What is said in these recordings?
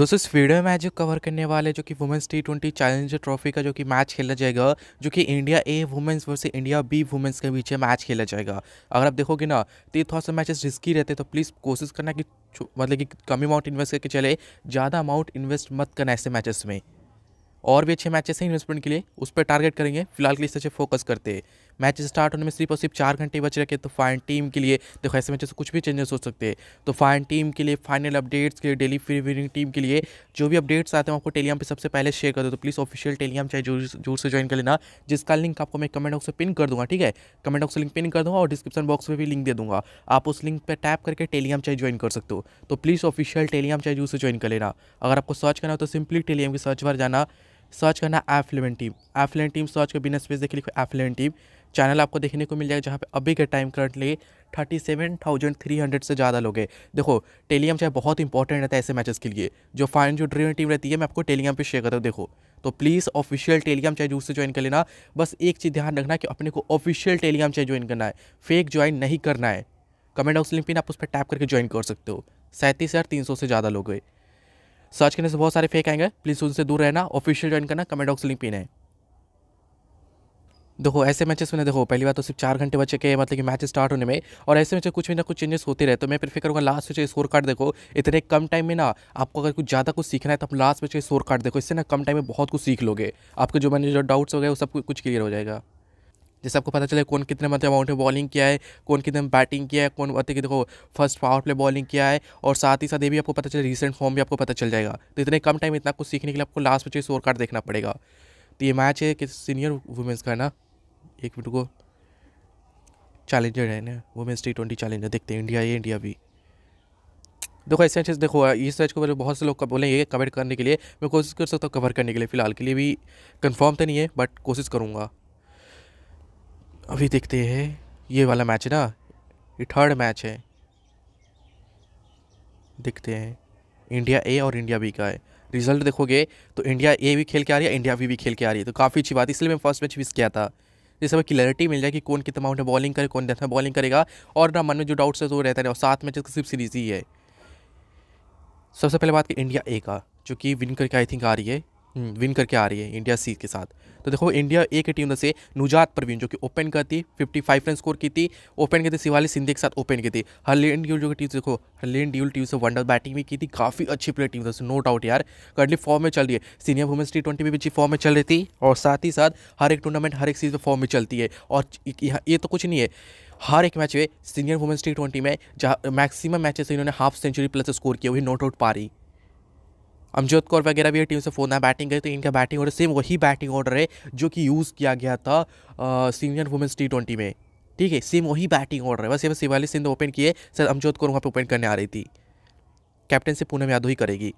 दोस्तों इस वीडियो में जो कवर करने वाले जो कि women's T twenty challenger trophy का जो कि मैच खेला जाएगा जो कि India A women's versus India B women's के बीच मैच खेला जाएगा अगर आप देखोगे ना तो ये थोड़ा सा मैचेस रिस्की रहते तो प्लीज़ कोशिश करना कि मतलब कि कम अमाउंट इन्वेस्ट करके चले ज़्यादा अमाउंट इन्वेस्ट मत करना ऐसे मैचेस में और भी अच्छे मैचेस हैं इन्वेस्टमेंट के लिए उस पर टारगेट करेंगे फिलहाल के लिए इस फोकस करते हैं मैच स्टार्ट होने में सिर्फ और सिर्फ चार घंटे बच रखे तो फाइन टीम के लिए देखो ऐसे मैचेस कुछ भी चेंजेस हो सकते हैं तो फाइन टीम के लिए फाइनल अपडेट्स के लिए डेली फिर विनिंग टीम के लिए जो भी अपडेट्स आते हैं आपको टेलीग्राम पर सबसे पहले शेयर कर दो तो प्लीज़ ऑफिशियल टेलीग्राम चाहे जोर से ज्वाइन कर लेना जिसका लिंक आपको मैं कमेंट बॉक्स में पिन कर दूँगा ठीक है कमेंट बॉक्स लिंक पिन कर दूँगा और डिस्क्रिप्शन बॉक्स में भी लिंक दे दूँगा आप उस लिंक पर टैप करके टेलीग्राम चाहे ज्वाइन कर सकते हो तो प्लीज़ ऑफिशियल टेलीग्राम चाहे जूर से ज्वाइन कर लेना अगर आपको सर्च करना हो तो सिंपली टेलीग्राम की सर्च बार जाना सर्च करना F eleven team F team search कर बिना स्पेस देख लिखो एफलेवन टीम चैनल आपको देखने को मिल जाएगा जहाँ पे अभी के time currently thirty seven thousand three hundred से ज़्यादा लोग हैं देखो टेलीग्राम चाहे बहुत इंपॉर्टेंट रहता है ऐसे मैचेस के लिए जो फाइन जो ड्रीम टीम रहती है मैं आपको टेलीग्राम पे शेयर करता हूँ देखो तो प्लीज़ ऑफिशियल टेलीग्राम चाहे जूस से ज्वाइन कर लेना बस एक चीज़ ध्यान रखना कि अपने को ऑफिशियल टेलीग्राम चाहे ज्वाइन करना है फेक ज्वाइन नहीं करना है कमेंट हाउस लिंक पिन आप उस पर टैप करके ज्वाइन कर सकते हो सैंतीस हज़ार तीन सौ से ज़्यादा लोग हैं सर्च करने से बहुत सारे फेक आएंगे प्लीज़ उनसे दूर रहना ऑफिशियल ज्वाइन करना कमेंट बॉक्स लिंक पिन है देखो ऐसे मैचेस में देखो पहली बार तो सिर्फ चार घंटे बचे के मतलब कि मैच स्टार्ट होने में और ऐसे मैच कुछ भी ना कुछ चेंजेस होते रहे तो मैं प्रेफर करूँगा लास्ट में स्कोर कार्ड देखो इतने कम टाइम में ना आपको अगर कुछ ज़्यादा कुछ सीखना है तो आप लास्ट मैच स्कोर कार्ड देखो इससे ना कम टाइम में बहुत कुछ सीख लोगे आपके जो मैंने जो डाउट्स हो गए वो सब कुछ क्लियर हो जाएगा जैसे आपको पता चले कौन कितने मतलब अमाउंट में बॉलिंग किया है कौन कितने बैटिंग किया है कौन मतलब कि देखो फर्स्ट पावर प्ले बॉलिंग किया है और साथ ही साथ ये भी आपको पता चले रिसेंट फॉर्म भी आपको पता चल जाएगा तो इतने कम टाइम इतना कुछ सीखने के लिए आपको लास्ट में चाहिए स्कोर कार्ड देखना पड़ेगा तो ये मैच है कि सीनियर वुमेंस का ना एक मिनट को चैलेंजर है ना वुमेंस टी ट्वेंटी चैलेंजर देखते हैं इंडिया ये इंडिया भी देखो ऐसे अच्छे देखो इस मैच को मेरे बहुत से लोग बोले ये कवर करने के लिए मैं कोशिश कर सकता हूँ कवर करने के लिए फ़िलहाल के लिए भी कन्फर्म तो नहीं है बट कोशिश करूँगा अभी देखते हैं ये वाला मैच है ना ये थर्ड मैच है देखते हैं इंडिया ए और इंडिया बी का है रिजल्ट देखोगे तो इंडिया ए भी खेल के आ रही है इंडिया बी भी खेल के आ रही है तो काफ़ी अच्छी बात इसलिए मैं फर्स्ट मैच मिस किया था जिससे हमें क्लैरिटी मिल जाए कि कौन कितना में बॉलिंग करे कौन कितना बॉलिंग करेगा और ना मन में जो डाउट्स है वो रहता है और सात मैच सिर्फ सीरीज ही है सबसे पहले बात की इंडिया ए का जो कि विन करके आई थिंक आ रही है विन हम्म, करके आ रही है इंडिया सी के साथ तो देखो इंडिया ए की टीम से नुजात परवीन जो कि ओपन करती फिफ्टी फाइव रन स्कोर की थी ओपन की थी शिवाली सिंधे के साथ ओपन की थी हरलिन ड्यूल जो की टीम देखो हरलिन ड्यूल टीम से वनडर बैटिंग भी की थी काफ़ी अच्छी प्लेयर टीम से नो डाउट यार करंटली फॉर्म में चल रही है सीनियर वुमेंस टी ट्वेंटी में भी फॉर्म में चल रही थी और साथ ही साथ हर एक टूर्नामेंट हर एक सीज में फॉर्म में चलती है और ये तो कुछ नहीं है हर एक मैच में सीनियर वुमेंस टी ट्वेंटी में जहाँ मैक्सिमम मैचेस इन्होंने हाफ सेंचुरी प्लस स्कोर किया वही नोट आउट पा रही अमजोत कौर वगैरह भी टीम से फोन है बैटिंग गई तो इनका बैटिंग ऑर्डर सेम वही बैटिंग ऑर्डर है जो कि यूज़ किया गया था सीनियर वुमेंस टी ट्वेंटी में ठीक है सेम वही बैटिंग ऑर्डर है बस ये शिवाली सिंध ओपन किए सर अमजोत कौर वहाँ पर ओपन करने आ रही थी कैप्टनशिप पूनम यादव ही करेगी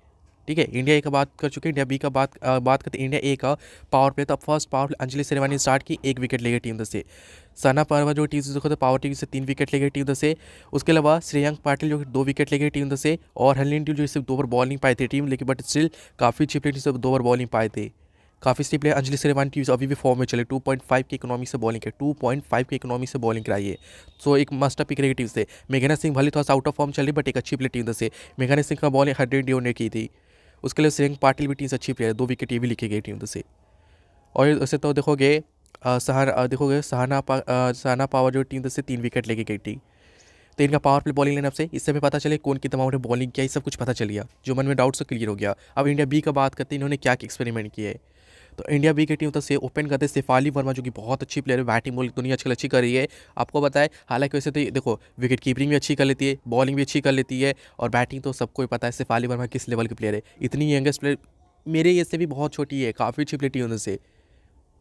ठीक है इंडिया ए का बात कर चुके इंडिया बी का बात आ, बात करते इंडिया ए का पावर प्ले था फर्स्ट पावर प्ले अंजलि सिनेमा ने स्टार्ट की एक विकेट लेगी गई टीम से सना परवा जो टीम से देखो तो पावर टीम से तीन विकेट लेगी टीम से उसके अलावा श्रेयंक पाटिल जो दो विकेट लेगी टीम से और हलिन टीम जो सिर्फ दो ओवर बॉलिंग पाए थे टीम लेकिन बट स्टिल काफ़ी अच्छी प्लेयर सिर्फ दो ओवर बॉलिंग पाए थे काफ़ी सी प्लेयर अंजलि सिरेवान टीम अभी भी फॉर्म में चले फाइव की इकोनॉमी से बॉलिंग टू पॉइंट फाइव की इकोनॉमी से बॉलिंग कराई है सो एक मस्ट अप रहेगी टीम से मेघना सिंह भले थोड़ा सा आउट ऑफ फॉर्म चल रही बट एक अच्छी प्लेयर टीम से मेघना सिंह का बॉलिंग हंड्रेड डे ने की थी उसके लिए श्रेयंक पाटिल भी टीम से अच्छी प्लेयर है दो विकेट ये भी लिखी गई टीम से और वैसे तो देखोगे सहाना देखोगे सहाना पा सहाना पावर जो टीम से तीन विकेट लेके गई टीम तो इनका पावर प्ले बॉलिंग लेनअप से इससे भी पता चले कौन की तमाम बॉलिंग किया ये सब कुछ पता चल गया जो मन में डाउट से क्लियर हो गया अब इंडिया बी का बात करते हैं इन्होंने क्या एक्सपेरिमेंट किया है तो इंडिया बी की टीम तो से ओपन करते शेफाली वर्मा जो कि बहुत अच्छी प्लेयर है बैटिंग बॉलिंग दुनिया आजकल अच्छी कर रही है आपको बताए हालांकि वैसे तो देखो विकेट कीपिंग भी अच्छी कर लेती है बॉलिंग भी अच्छी कर लेती है और बैटिंग तो सबको ही पता है शेफाली वर्मा किस लेवल की प्लेयर है इतनी यंगेस्ट प्लेयर मेरे एज से भी बहुत छोटी है काफ़ी अच्छी प्लेयर थी उनसे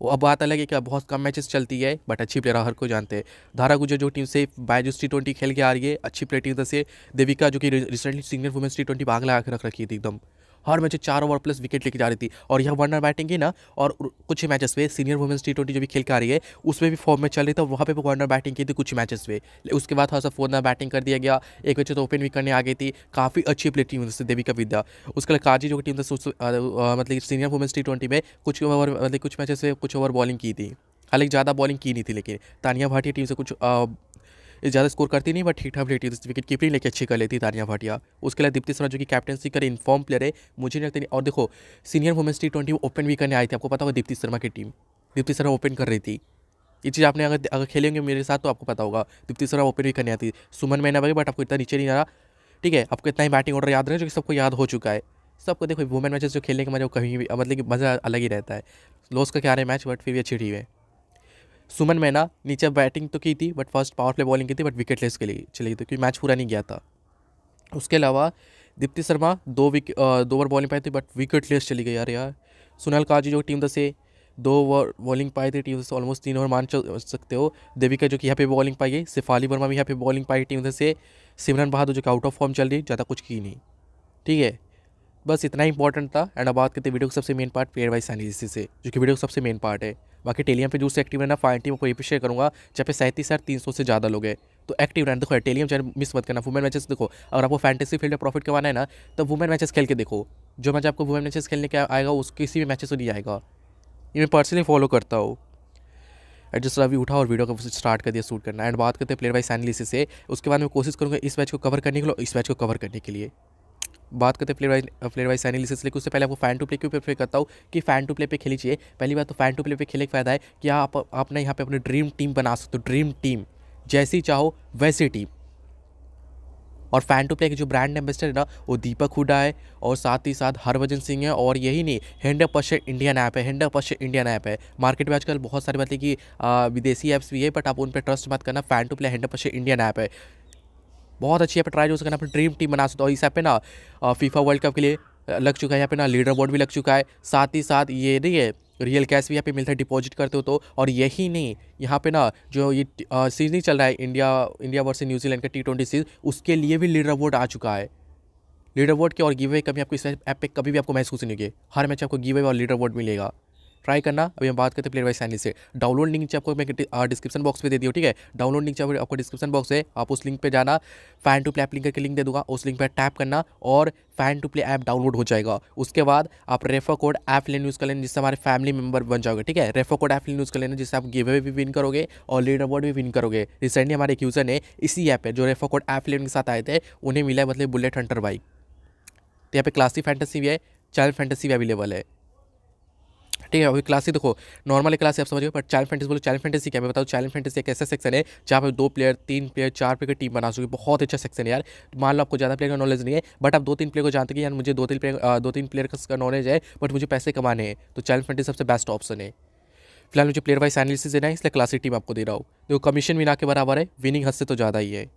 वो अब बात अलग है कि बहुत कम मैचेस चलती है बट अच्छी प्लेयर हर को जानते हैं धारा गुजर जो टीम से बायजूस टी ट्वेंटी खेल के आ रही है अच्छी प्लेयर टीम से देविका जो कि recently senior women's T twenty भाग लगा रख रखी थी एकदम हर मैच चार ओवर प्लस विकेट लेके जा रही थी और यह वनर बैटिंग ही ना और कुछ मैचेस में सीनियर वुमेंस टी ट्वेंटी जो भी खेल के आ रही है उसमें भी फॉर्म में चल रही था वहाँ पर वनर बैटिंग की थी कुछ मैचेस में उसके बाद थोड़ा सा फोन बैटिंग कर दिया गया एक मैच तो ओपन भी करने आ गई थी काफ़ी अच्छी प्ले टीम से देविका विद्या उसके अलग काजी जो टीम था मतलब सीनियर वुमेंस टी ट्वेंटी में कुछ ओवर मतलब कुछ मैचेस में कुछ ओवर बॉलिंग की थी हालांकि ज़्यादा बॉलिंग की नहीं थी लेकिन तानिया भाटिया टीम से कुछ ज़्यादा स्कोर करती नहीं बट ठीक ठाक लेती थी विकेट कीपरिंग लेके अच्छी कर लेती दानिया भाटिया उसके अलावा दीप्ति शर्मा जो कि कैप्टनसी कर इन्फॉर्म प्लेयर है मुझे नहीं लगता और देखो senior women's T twenty open भी करने आई थी आपको पता होगा दीप्ति शर्मा की टीम दीप्ति शर्मा ओपन कर रही थी ये चीज़ आपने अगर अगर खेलेंगे मेरे साथ तो आपको पता होगा दीप्ति शर्मा ओपन भी करने आती सुमन मैंने बगे बट आपको इतना नीचे नहीं आ रहा ठीक है आपको इतना ही बैटिंग ऑर्डर याद रहे जो कि सबको याद हो चुका है सबको देखो वुमेन मैचेस जो खेलने के मजा कहीं भी मतलब कि मज़ा अलग ही रहता है लॉस का क्या है मैच बट फिर भी अच्छी टीम है सुमन मैना नीचे बैटिंग तो की थी but first power play bowling की थी बट विकेट लेस के लिए चली गई थी क्योंकि मैच पूरा नहीं गया था उसके अलावा दीप्ति शर्मा दो विक दो ओवर बॉलिंग पाई थी बट विकेट लेस चली गई यार यार सुनील काजी जो टीम से दो ओवर बॉलिंग पाई थी टीम से ऑलमोस्ट तीन ओवर मान सकते हो देविका जो कि यहाँ पे बॉलिंग पाई गई शिफाली वर्मा भी यहाँ पे बॉलिंग पाई टीम से सिमरन बहादुर जो कि आउट ऑफ फॉर्म चल रही ज़्यादा कुछ की नहीं ठीक है बस इतना इंपॉर्टेंट था एंड अब बात करते वीडियो का सबसे main part player wise analysis से जो कि वीडियो का सबसे मेन पार्ट है बाकी टेलियम पे से एक्टिव रहना फाइन टीम को ये शेयर करूँगा जब पे सैंतीस हज़ार तीन सौ से ज़्यादा लोग हैं तो एक्टिव रहना देखो टेलियम चैनल मिस मत करना वुमेन मैचेस देखो अगर आपको फैंटेसी फील्ड में प्रॉफिट करवाना है ना तो वुमेन मैचेस खेल के देखो जो मैच आपको वुमेन मैचेस खेलने के आएगा उस किसी भी मैचेस से नहीं आएगा ये मैं पर्सनली फॉलो करता हूँ एडजस्ट अभी उठा और वीडियो को स्टार्ट कर दिया शूट करना एंड बात करते हैं प्लेयर वाइज एनालिसिस से उसके बाद मैं कोशिश करूँगा इस मैच को कवर करने के लिए इस मैच को कवर करने के लिए बात करते हैं player wise player wise analysis लेकिन उससे पहले आपको फैन टू प्ले क्यों प्रेफर करता हूँ कि फैन टू प्ले पे खेली चाहिए पहली बात तो फैन टू प्ले पे खेले का फायदा है कि आप आपने यहाँ पे अपनी ड्रीम टीम बना सकते हो ड्रीम टीम जैसी चाहो वैसी टीम और फैन टू प्ले के जो ब्रांड एम्बेसडर है ना वो दीपक हुडा है और साथ ही साथ हरभजन सिंह है और यही नहीं हंड्रेड पश्चिम इंडियन ऐप है हंड्रेड पश्चिम इंडियन ऐप है मार्केट में आजकल बहुत सारी बातें कि विदेशी ऐप्स भी है बट आप उन पर ट्रस्ट मत करना fan to play hundred percent Indian app है बहुत अच्छी यहाँ पर ट्राई जो सकना अपनी ड्रीम टीम बना सकते हो और इस पे ना फीफा वर्ल्ड कप के लिए लग चुका है यहाँ पे ना लीडर बोर्ड भी लग चुका है साथ ही साथ ये नहीं है रियल कैश भी यहाँ पे मिलता है डिपॉजिट करते हो तो और यही नहीं यहाँ पे ना जो ये सीरीज नहीं चल रहा है इंडिया इंडिया वर्सेज न्यूजीलैंड का टी ट्वेंटी सीरीज उसके लिए भी लीडर बोर्ड आ चुका है लीडर बोर्ड के और गिवे कभी आपको इस ऐप पे कभी भी आपको महसूस नहीं होगी हर मैच आपको गिवे और लीडर बोर्ड मिलेगा ट्राई करना अभी हम बात करते हैं प्लेयर वाइज साइन से डाउनलोड लिंक आपको मैं डिस्क्रिप्शन बॉक्स में दे दी ठीक है डाउनलोड लिंक चाहिए आपको डिस्क्रिप्शन बॉक्स है आप उस लिंक पर जाना fan to play app link करके लिंक दे दूंगा उस लिंक पर टैप करना और fan to play app download हो जाएगा उसके बाद आप रेफर कोड ऐप लेन यूज़ कर लेना जिससे हमारे फैमिली मेंबर बन जाओगे ठीक है रेफर कोड ऐप लेन यूज़ कर लेना जिससे आप गिवे भी विन करोगे और लीडर बोर्ड भी विन करोगे रिसेंटली हमारे एक यूज़र ने इसी ऐप है जो रेफर कोड ऐप लेन के साथ आए थे उन्हें मिला मतलब बुलेट हंटर बाइक तो यहाँ पे क्लासिक फैंटेसी भी है चाइल्ड फैंटेसी भी अवेलेबल है ठीक है वही क्लासिक देखो नॉर्मल क्लास आप समझ गए बट चाइल्ड फैंटेसी बोलो चाइल्ड फैंटेसी क्या मैं बताऊँ चाइल्ड फैंटेसी एक ऐसा सेक्शन है जहाँ पर दो प्लेयर तीन प्लेयर चार प्लेयर की टीम बना सकती बहुत अच्छा सेक्शन है यार मान लो आपको ज़्यादा प्लेयर का नॉलेज नहीं है बट आप दो तीन प्लेयर को जानते कि यार मुझे दो तीन प्लेयर दो तीन प्लेयर का नॉलेज है बट मुझे पैसे कमाने हैं तो चाइल्ड फैंटेसी सबसे बेस्ट ऑप्शन है फिलहाल मुझे प्लेयर वाइज एनालिसिस देना है इसलिए क्लासिक टीम आपको दे रहा हूँ देखो कमीशन भी ना के बराबर है विनिंग हद से तो ज़्यादा ही है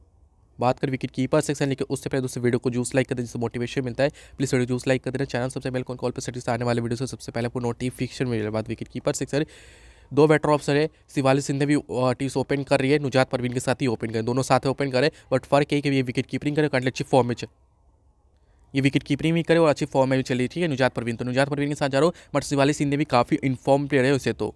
बात कर विकेट कीपर सेक्शन लेकिन उससे पहले दूसरे वीडियो को जूस लाइक कर दें जिससे मोटिवेशन मिलता है प्लीज़ वीडियो जूस लाइक कर देना चैनल सबसे पहले कौन कॉल पर सर्टिस आने वाले वीडियो से सबसे पहले आपको नोटिफिकेशन मिल बाद विकेट कीपर सेक्शन दो बेटर ऑप्शन है शिवाली सिंधे भी टीस ओपन कर रही है नुजात परवीन के साथ ही ओपन करें दोनों साथ ओपन करें बट फर्क है कि ये विकेट कीपिंग करें कांटे अच्छी फॉर्म में ये विकेट कीपिंग भी करे और अच्छी फॉर्म में भी चली ठीक है नुजात परवीन तो नुजात परवीन के साथ जा रहा हूँ बट शिवाली सिंधे भी काफ़ी इन्फॉर्म प्लेयर है उसे तो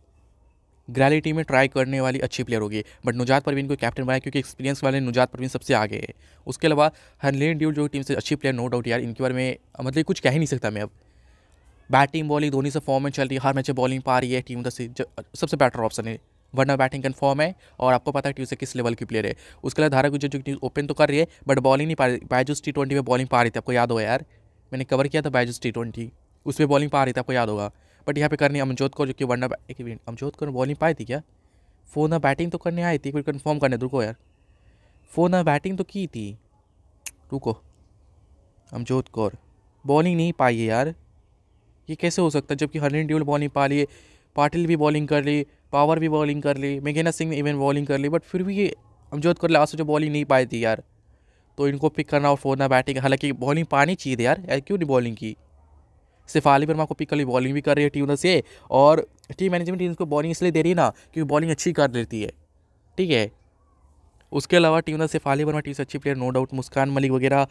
ग्रैली टीम में ट्राई करने वाली अच्छी प्लेयर होगी बट नुजात परवीन को कैप्टन बनाया क्योंकि एक्सपीरियंस वाले नुजात परवीन सबसे आगे है उसके अलावा लेन ड्यूल जो टीम से अच्छी प्लेयर नो डाउट यार इनके बारे में मतलब कुछ कह ही नहीं सकता मैं अब बैटिंग बॉलिंग धोनी से फॉर्म में चल रही है हर मैच बॉलिंग पा रही है टीम उधर से सबसे बेटर ऑप्शन है वरना बैटिंग कन्फर्म है और आपको पता है टीम से किस लेवल की प्लेयर है उसके अलावा धारा गुजर जो टीम ओपन तो कर रही है बट बॉलिंग नहीं पा रही बायजूस टी ट्वेंटी में बॉलिंग पा रही थी आपको याद हो यार मैंने कवर किया था बायजूस टी ट्वेंटी उसमें बॉलिंग पा रही थी आपको याद होगा बट यहाँ पे करनी अमजोत कौर जो कि वरना एक मिनट अमजोत कौर बॉलिंग पाई थी क्या फोन ना बैटिंग तो करने आई थी फिर कन्फर्म करने रुको यार फोन ना बैटिंग तो की थी रुको अमजोत कौर बॉलिंग नहीं पाई है यार ये कैसे हो सकता है जबकि इन ड्यूल बॉलिंग पा लिए पाटिल भी बॉलिंग कर ली पावर भी बॉलिंग कर ली मेघना सिंह ने इवन बॉलिंग कर ली बट फिर भी ये अमजोत कौर लास्ट जो बॉलिंग नहीं पाई थी यार तो इनको पिक करना और फोड़ना बैटिंग हालांकि बॉलिंग पानी चाहिए यार यार क्यों नहीं बॉलिंग की सिफाली वर्मा को पिक कर ली बॉलिंग भी कर रही है टीम उधर से और टीम मैनेजमेंट टीम को बॉलिंग इसलिए दे रही है ना क्योंकि बॉलिंग अच्छी कर लेती है ठीक है उसके अलावा टीम से फाली वर्मा टीम से अच्छी player no doubt Muskan Malik वगैरह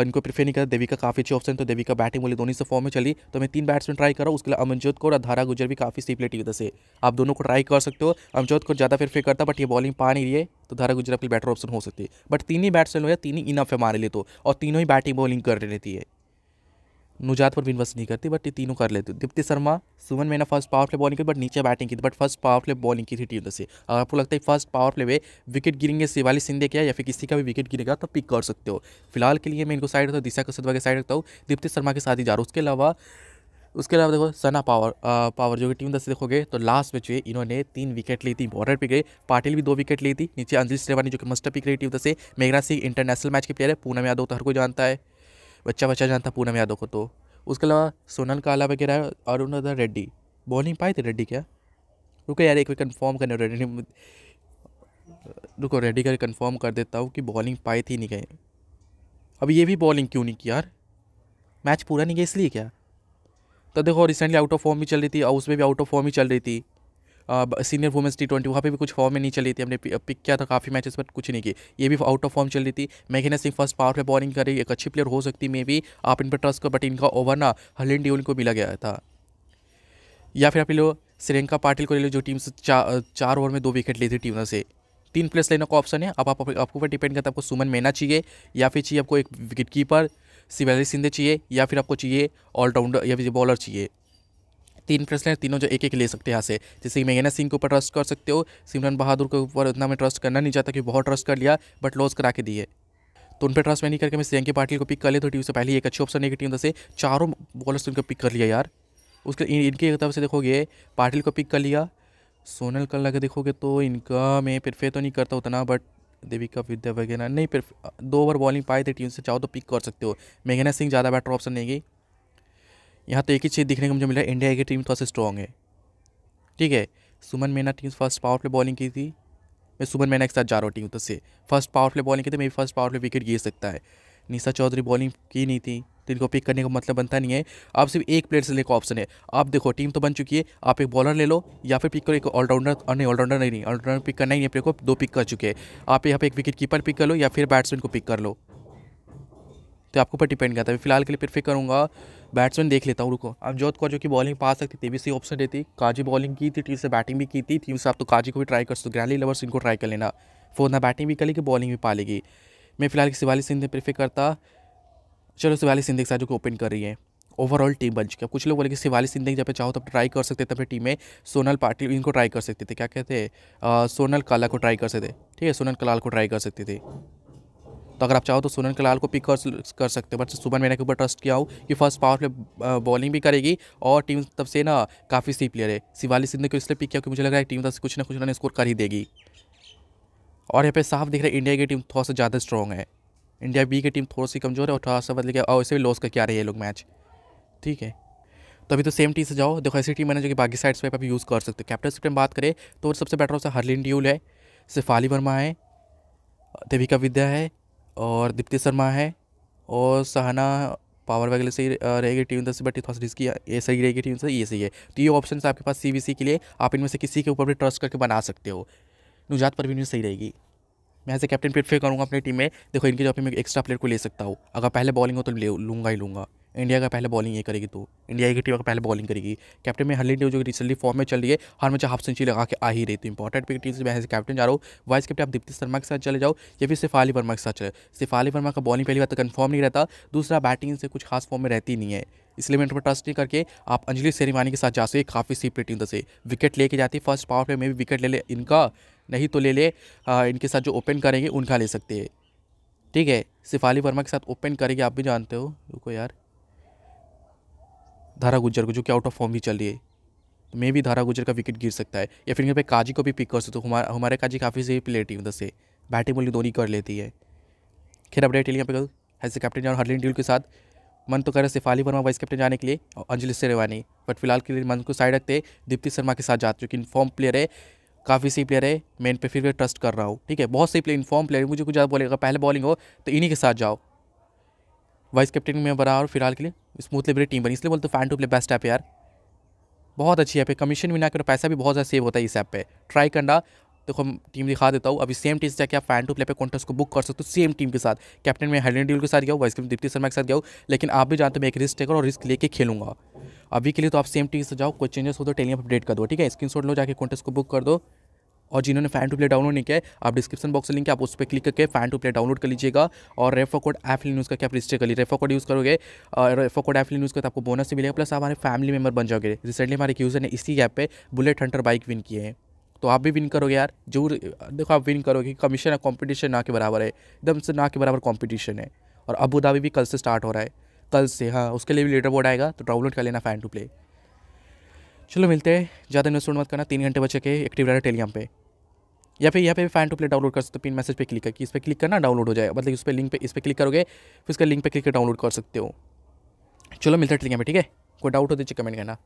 इनको प्रेफर नहीं करता देविका काफ़ी अच्छी ऑप्शन तो देविका बैटिंग बोली दोनों से फॉर्म में चली तो मैं तीन बैट्समैन ट्राई करूँ उसके लिए अमनजोत कौर और धारा गुजर भी काफ़ी सी प्लेयर टीम से आप दोनों को ट्राई कर सकते हो अमजोत कौर ज़्यादा प्रेफर करता बट ये बॉलिंग पा नहीं रही है तो धारा गुजर आपकी बेटर ऑप्शन हो सकती है बट तीन ही बैट्समैन हो या तीन ही इनफ है हमारे लिए तो और तीनों ही बैटिंग बॉलिंग कर रही रहती है नुजात पर भी इन्वेस्ट नहीं करती बट ये तीनों कर लेते दीप्ति शर्मा सुमन मैंने फर्स्ट पावर प्ले बॉलिंग की बट नीचे बैटिंग की थी but first power play bowling की थी टीम से अगर आपको लगता है फर्स्ट पावर प्ले में विकेट गिरेंगे शिवाली सिंधे क्या या फिर किसी का भी विकेट गिरेगा तो पिक कर सकते हो फिलहाल के लिए मैं इनको साइड रखता हूँ दिशा कसदवा के साइड रखता हूँ दीप्ति शर्मा के साथ ही जा रहा हूँ उसके अलावा उसके अलावा देखो सना पावर आ, पावर जो कि टीम दस देखोगे तो लास्ट मैच में इन्होंने तीन विकेट ली थी बॉर्डर पे गए पाटिल भी दो विकेट ली थी नीचे अंजलि श्रेवानी जो कि मस्टर पिक रही टीम दस से मेघना सिंह इंटरनेशनल मैच के प्लेयर है पूनम यादव तो हर कोई जानता है बच्चा बच्चा जानता पूनम यादव को तो उसके अलावा सोनल काला वगैरह और उन्होंने रेड्डी बॉलिंग पाए थे रेड्डी क्या रुको यार एक बार कन्फर्म करने रेड्डी रुको रेड्डी का कन्फर्म कर देता हूँ कि बॉलिंग पाए थी नहीं गए अब ये भी बॉलिंग क्यों नहीं की यार मैच पूरा नहीं गया इसलिए क्या तो देखो रिसेंटली आउट ऑफ फॉर्म भी चल रही थी और उसमें भी आउट ऑफ फॉर्म ही चल रही थी सीनियर वुमेंस टी ट्वेंटी वहाँ पर भी कुछ फॉर्म में नहीं चली थी हमने पिक किया था काफ़ी मैचेस पर कुछ नहीं की ये भी आउट ऑफ फॉर्म चल रही थी मेघना सिंह फर्स्ट पावर पर बॉलिंग करी एक अच्छी प्लेयर हो सकती मे भी आप इन पर ट्रस्ट कर बट इनका ओवर ना हलिन डी को मिला गया था या फिर आप ले लो श्रियंका पाटिल को ले लो जो टीम से चा, चार ओवर में दो विकेट ली थी टीम से तीन प्लेस लेने का ऑप्शन है अब आप, आप, आपको पर डिपेंड करता है आपको सुमन मेना चाहिए या फिर चाहिए आपको एक विकेट कीपर शिवाजी सिंधे चाहिए या फिर आपको चाहिए ऑलराउंडर या फिर बॉलर चाहिए तीन प्रेसलर हैं तीनों जो एक एक ले सकते हैं यहाँ से जैसे कि मेघना सिंह के ऊपर ट्रस्ट कर सकते हो सिमरन बहादुर के ऊपर उतना मैं ट्रस्ट करना नहीं चाहता कि बहुत ट्रस्ट कर लिया बट लॉस करा के दिए तो उन पर ट्रस्ट मैं नहीं करके मैं सी पाटिल को पिक कर लिया तो टीम से पहले एक अच्छे ऑप्शन है टीम से चारों बॉलर्स उनको पिक कर लिया यार उसके इन, एक तरफ से देखोगे पाटिल को पिक कर लिया सोनल कल्ला के देखोगे तो इनका मैं प्रिफे तो नहीं करता उतना बट देविका विद्या वगैरह नहीं दो ओवर बॉलिंग पाए थे टीम से चाहो तो पिक कर सकते हो मेघना सिंह ज़्यादा बेटर ऑप्शन नहीं गई यहाँ तो एक ही चीज़ देखने को मुझे मिला इंडिया की टीम थोड़ा सा स्ट्रॉन्ग है ठीक है सुमन मैना team first power play bowling की थी मैं सुमन मैना के साथ जा रहा हूँ टीम से फर्स्ट पावर प्ले बॉलिंग की थी मेरी फर्स्ट पावर प्ले विकेट गिर सकता है निशा चौधरी बॉलिंग की नहीं थी तो इनको पिक करने का मतलब बनता नहीं है आप सिर्फ एक प्लेयर से लेकर ऑप्शन है आप देखो टीम तो बन चुकी है आप एक बॉलर ले लो या फिर पिक करो एक ऑलराउंडर और नहीं ऑलराउंडर नहीं ऑलराउंडर पिक करना ही नहीं अपने को दो पिक कर चुके हैं आप यहाँ पे एक विकेट कीपर पिक कर लो या फिर बैट्समैन को पिक कर लो तो आपके ऊपर डिपेंड करता है फिलहाल के लिए प्रेफर करूँगा बैट्समैन देख लेता हूँ रुको अब जोत कौर जो कि बॉलिंग पा सकती थी भी सी ऑप्शन देती काजी बॉलिंग की थी टीम से बैटिंग भी की थी टीम से आप तो काजी को भी ट्राई कर सकते हो ग्रैली लवर्स इनको ट्राई कर लेना फोर ना बैटिंग भी करेगी बॉलिंग भी पा लेगी मैं फिलहाल की शिवाली सिंह प्रीफर करता चलो शिवाली सिंह के साथ जो ओपन कर रही है ओवरऑल टीम बन चुकी है कुछ लोग बोले कि शिवाली सिंह जब चाहो तब ट्राई कर सकते अपनी टीम में सोनल पाटिल इनको ट्राई कर सकते थे क्या कहते सोनल काला को ट्राई कर सकते ठीक है सोनल कलाल को ट्राई कर सकते थे तो अगर आप चाहो तो सुनन कलाल को पिक कर, कर सकते हो बट सुबह मैंने के ऊपर ट्रस्ट किया हूँ कि फर्स्ट पावर प्ले बॉलिंग भी करेगी और टीम तब से ना काफ़ी सी प्लेयर है शिवाली सिंध ने को इसलिए पिक किया क्योंकि मुझे लग रहा है टीम तब से कुछ ना कुछ ना स्कोर कर ही देगी और यहाँ पे साफ दिख रहा है इंडिया की टीम थोड़ा सा ज़्यादा स्ट्रॉन्ग है इंडिया बी की टीम थोड़ी सी कमज़ोर है और थोड़ा सा बदले गया और इसे भी लॉस करके आ रही है लोग मैच ठीक है तो अभी तो सेम टीम से जाओ देखो ऐसी टीम है जो कि बाकी साइड्स पर आप यूज़ कर सकते हो कैप्टन सिप्टन में बात करें तो सबसे बेटर ऑप्शन हरलिन ड्यूल है सिफाली वर्मा है देविका विद्या है और दीप्ति शर्मा है और सहाना पावर वगैरह से रहेगी टीम से बट थोड़ा रिस्की ये सही रहेगी टीम से ये सही है तो ये ऑप्शन आपके पास सी के लिए आप इनमें से किसी के ऊपर भी ट्रस्ट करके बना सकते हो नुजात परवीन सही रहेगी मैं ऐसे कैप्टन प्लेट करूँगा अपनी टीम में देखो इनके जो आप मैं एक्स्ट्रा प्लेयर को ले सकता हूँ अगर पहले बॉलिंग हो तो ले लूँगा ही लूँगा इंडिया का पहले बॉलिंग ये करेगी तो इंडिया की टीम का पहले बॉलिंग करेगी कैप्टन में हरली जो रिसेंटली फॉर्म में चल रही है हर मैच हाफ सेंचुरी लगा के आ ही रही तो इंपॉर्टेंट पिक टीम से मैं कैप्टन जा रहा हूँ वाइस कैप्टन आप दीप्ति शर्मा के साथ चले जाओ या फिर सिफाली वर्मा के साथ चले सिफाली वर्मा का बॉलिंग पहली बार तो कन्फर्म नहीं रहता दूसरा बैटिंग से कुछ खास फॉर्म में रहती नहीं है इसलिए मैं इन पर ट्रस्ट नहीं करके आप अंजलि सेरीवानी के साथ जा सके काफ़ी सीप टीम से विकेट लेके जाती है फर्स्ट पावर प्ले में भी विकेट ले ले इनका नहीं तो ले ले आ, इनके साथ जो ओपन करेंगे उनका ले सकते हैं ठीक है सिफाली वर्मा के साथ ओपन करेंगे आप भी जानते हो रुको यार धारा गुजर को जो कि आउट ऑफ फॉर्म भी चल रही है तो मे भी धारा गुजर का विकेट गिर सकता है या फिर यहाँ पे काजी को भी पिक कर सकते हो हमारे हमारे काजी काफ़ी सही प्लेयर टीम उधर से बैटिंग बोलिंग दोनों कर लेती है खेल अपडेट यहाँ पे एज ए कैप्टन और हरलिन ड्यूल के साथ मन तो कर रहे वर्मा वाइस कैप्टन जाने के लिए और अंजलि सेरेवानी बट फिलहाल के लिए मन को साइड रखते दीप्ति शर्मा के साथ जाते जो कि प्लेयर है काफ़ी सही प्लेयर है मैं इन पर फिर भी ट्रस्ट कर रहा हूँ ठीक है बहुत सही प्लेयर इनफॉर्म प्लेयर मुझे कुछ ज़्यादा बोलेगा पहले बॉलिंग हो तो इन्हीं के साथ जाओ वाइस कैप्टन में बना और फिलहाल के लिए स्मूथली मेरी टीम बनी इसलिए बोलते fan to play best app यार बहुत अच्छी ऐप है कमीशन भी ना करो पैसा भी बहुत ज़्यादा सेव होता है इस ऐप पे ट्राई करना देखो हम टीम दिखा देता हूँ अभी सेम टीम से जाके आप फैन टू प्ले पे कॉन्टेस्ट को बुक कर सकते हो सेम टीम के साथ कैप्टन में हेलन ड्यूल के साथ गया वाइस कैप्टन दीप्ति शर्मा के साथ गया लेकिन आप भी जानते हो मैं एक रिस्क लेकर और रिस्क लेके खेलूंगा अभी के लिए तो आप सेम टीम से जाओ कोई चेंजेस हो तो टेलिंग अपडेट कर दो ठीक है स्क्रीन लो जाकर कॉन्टेस्ट को बुक कर दो और जिन्होंने फ़ैन टू प्ले डाउनलोड नहीं किया है आप डिस्क्रिप्शन बॉक्स लिंक आप उस पर क्लिक करके फ़ैन टू प्ले डाउनलोड कर लीजिएगा और रेफो कोड लिन यूज़ करके आप रजिस्टर कर लीजिए रेफो कोड यूज़ करोगे और रेफो कोड लिन यूज़ करके तो आपको बोनस भी मिलेगा प्लस आप हमारे फैमिली मेबर बन जाओगे रिसेंटली हमारे यूज़र ने इसी ऐप पर बुलेट हंटर बाइक विन किए हैं तो आप भी विन करोगे यार जरूर देखो आप विन करोगे कमीशन है कॉम्पिटिशन ना के बराबर है एकदम से ना के बराबर कॉम्पिटिशन है और अबू धाबी भी कल से स्टार्ट हो रहा है कल से हाँ उसके लिए भी लेटर बोर्ड आएगा तो डाउनलोड कर लेना फ़ैन टू प्ले चलो मिलते हैं ज़्यादा इन्वेस्टमेंट मत करना तीन घंटे बचे के एक्टिव रहा टेलीग्राम पे या फिर यहाँ पे फैन टू प्ले डाउनलोड कर सकते हो पिन मैसेज पे क्लिक करके इस पर क्लिक करना डाउनलोड हो जाएगा मतलब इस पर लिंक पे इस पर क्लिक करोगे फिर उसका लिंक पे क्लिक कर डाउनलोड कर सकते हो चलो मिलता है टेलीग्राम पे ठीक है कोई डाउट हो तो कमेंट करना